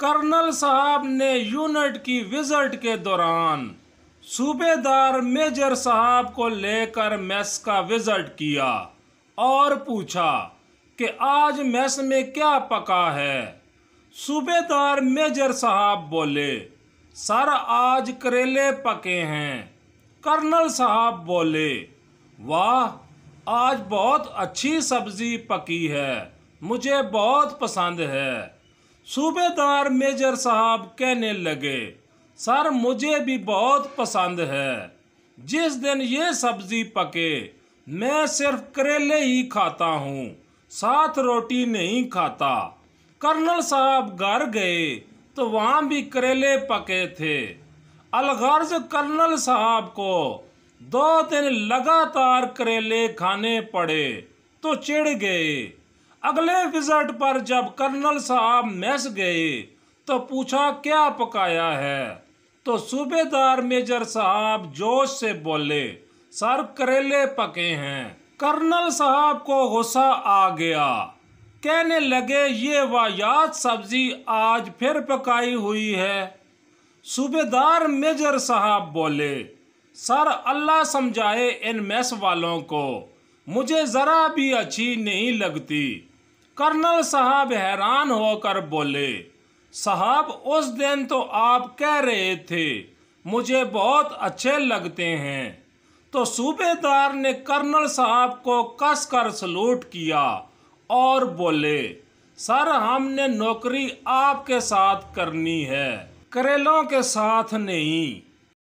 colonel साहब ने unit की विजिट के दौरान सूबेदार मेजर साहब को लेकर मेस का विजिट किया और पूछा कि आज मेस में क्या पका है सूबेदार मेजर साहब बोले सर आज करेले पके हैं कर्नल साहब बोले वाह आज बहुत अच्छी सब्जी पकी है मुझे बहुत पसंद है सूबेदार मेजर साहब कहने लगे सर मुझे भी बहुत पसंद है जिस दिन ये सब्जी पके मैं सिर्फ करेले ही खाता हूँ साथ रोटी नहीं खाता कर्नल साहब घर गए तो वहाँ भी करेले पके थे अलगर्ज कर्नल साहब को दो दिन लगातार करेले खाने पड़े तो चिढ़ गए अगले विजिट पर जब कर्नल साहब मैस गए तो पूछा क्या पकाया है तो सूबेदार मेजर साहब जोश से बोले सर करेले पके हैं कर्नल साहब को गुस्सा आ गया कहने लगे ये वायात सब्जी आज फिर पकाई हुई है सूबेदार मेजर साहब बोले सर अल्लाह समझाए इन मैस वालों को मुझे ज़रा भी अच्छी नहीं लगती कर्नल साहब हैरान होकर बोले साहब उस दिन तो आप कह रहे थे मुझे बहुत अच्छे लगते हैं तो सूबेदार ने कर्नल साहब को कस कर सलूट किया और बोले सर हमने नौकरी आपके साथ करनी है करेलों के साथ नहीं